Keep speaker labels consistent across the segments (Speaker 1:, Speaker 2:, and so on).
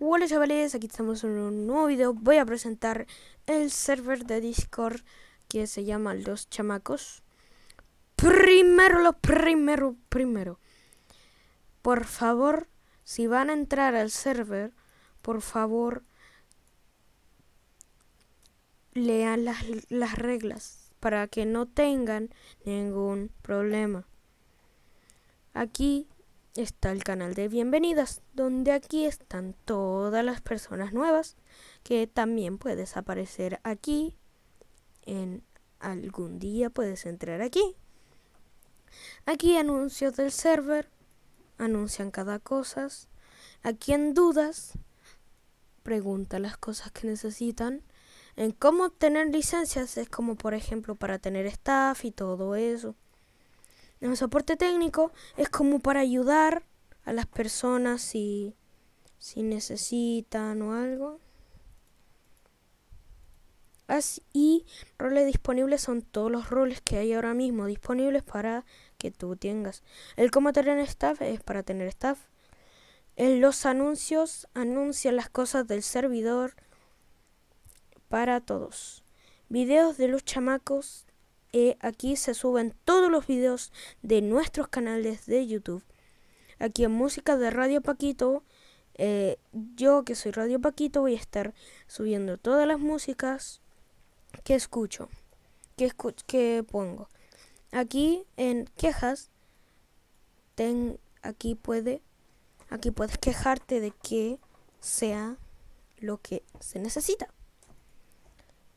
Speaker 1: Hola chavales, aquí estamos en un nuevo video. Voy a presentar el server de Discord que se llama Los Chamacos. Primero, lo primero, primero. Por favor, si van a entrar al server, por favor, lean las, las reglas para que no tengan ningún problema. Aquí está el canal de bienvenidas, donde aquí están todas las personas nuevas que también puedes aparecer aquí. En algún día puedes entrar aquí. Aquí anuncios del server, anuncian cada cosa. Aquí en dudas, pregunta las cosas que necesitan. En cómo obtener licencias es como por ejemplo para tener staff y todo eso. El soporte técnico es como para ayudar a las personas si, necesitan o algo. Así, y roles disponibles son todos los roles que hay ahora mismo disponibles para que tú tengas. El cómo tener staff es para tener staff. En los anuncios anuncian las cosas del servidor para todos. Videos de los chamacos aquí se suben todos los videos de nuestros canales de YouTube. Aquí en Música de Radio Paquito, eh, yo que soy Radio Paquito voy a estar subiendo todas las músicas que escucho, que, escu que pongo. Aquí en quejas, ten, aquí puede, aquí puedes quejarte de que sea lo que se necesita.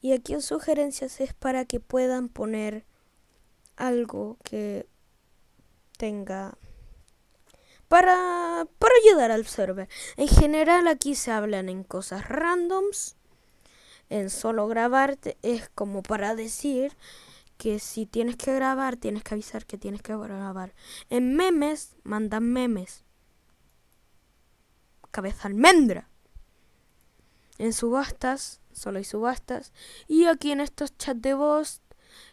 Speaker 1: Y aquí en sugerencias es para que puedan poner algo que tenga para, para ayudar al server. En general aquí se hablan en cosas randoms. En solo grabarte es como para decir que si tienes que grabar, tienes que avisar que tienes que grabar. En memes, mandan memes. Cabeza almendra. En subastas, solo hay subastas. Y aquí en estos chats de voz,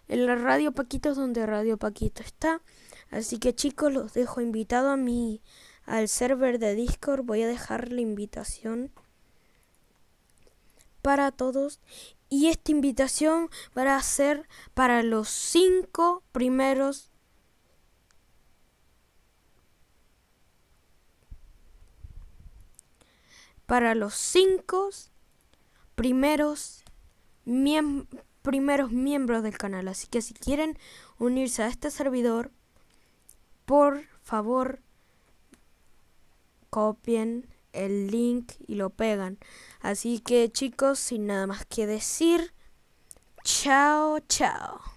Speaker 1: en la Radio Paquito es donde Radio Paquito está. Así que chicos, los dejo invitado a mi, al server de Discord. Voy a dejar la invitación para todos. Y esta invitación va a ser para los cinco primeros para los cinco primeros, primeros miembros del canal. Así que si quieren unirse a este servidor, por favor, copien el link y lo pegan. Así que chicos, sin nada más que decir, chao, chao.